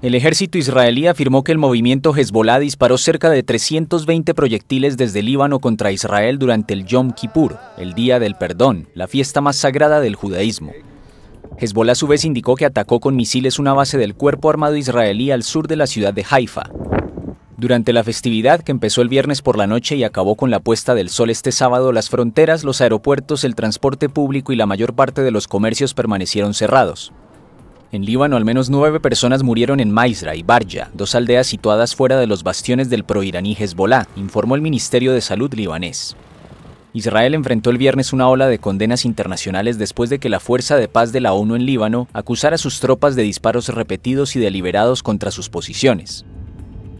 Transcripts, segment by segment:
El ejército israelí afirmó que el movimiento Hezbollah disparó cerca de 320 proyectiles desde Líbano contra Israel durante el Yom Kippur, el Día del Perdón, la fiesta más sagrada del judaísmo. Hezbollah a su vez indicó que atacó con misiles una base del cuerpo armado israelí al sur de la ciudad de Haifa. Durante la festividad que empezó el viernes por la noche y acabó con la puesta del sol este sábado, las fronteras, los aeropuertos, el transporte público y la mayor parte de los comercios permanecieron cerrados. En Líbano, al menos nueve personas murieron en Maizra y Barja, dos aldeas situadas fuera de los bastiones del proiraní Hezbollah, informó el Ministerio de Salud libanés. Israel enfrentó el viernes una ola de condenas internacionales después de que la Fuerza de Paz de la ONU en Líbano acusara a sus tropas de disparos repetidos y deliberados contra sus posiciones.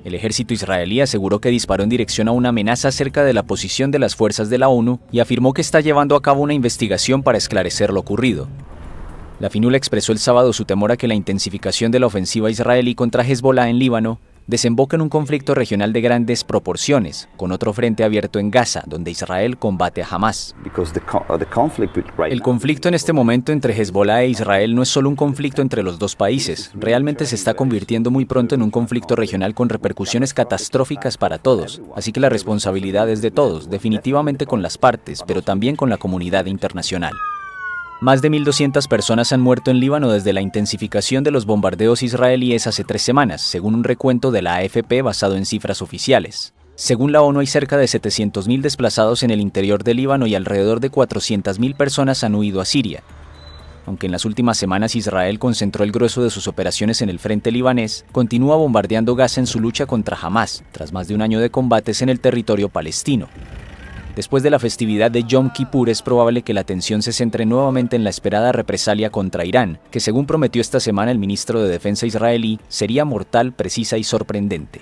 El ejército israelí aseguró que disparó en dirección a una amenaza cerca de la posición de las fuerzas de la ONU y afirmó que está llevando a cabo una investigación para esclarecer lo ocurrido. La Finula expresó el sábado su temor a que la intensificación de la ofensiva israelí contra Hezbollah en Líbano desemboque en un conflicto regional de grandes proporciones, con otro frente abierto en Gaza, donde Israel combate a Hamas. El conflicto en este momento entre Hezbollah e Israel no es solo un conflicto entre los dos países, realmente se está convirtiendo muy pronto en un conflicto regional con repercusiones catastróficas para todos, así que la responsabilidad es de todos, definitivamente con las partes, pero también con la comunidad internacional. Más de 1.200 personas han muerto en Líbano desde la intensificación de los bombardeos israelíes hace tres semanas, según un recuento de la AFP basado en cifras oficiales. Según la ONU hay cerca de 700.000 desplazados en el interior de Líbano y alrededor de 400.000 personas han huido a Siria. Aunque en las últimas semanas Israel concentró el grueso de sus operaciones en el frente libanés, continúa bombardeando Gaza en su lucha contra Hamas, tras más de un año de combates en el territorio palestino. Después de la festividad de Yom Kippur es probable que la atención se centre nuevamente en la esperada represalia contra Irán, que según prometió esta semana el ministro de Defensa israelí, sería mortal, precisa y sorprendente.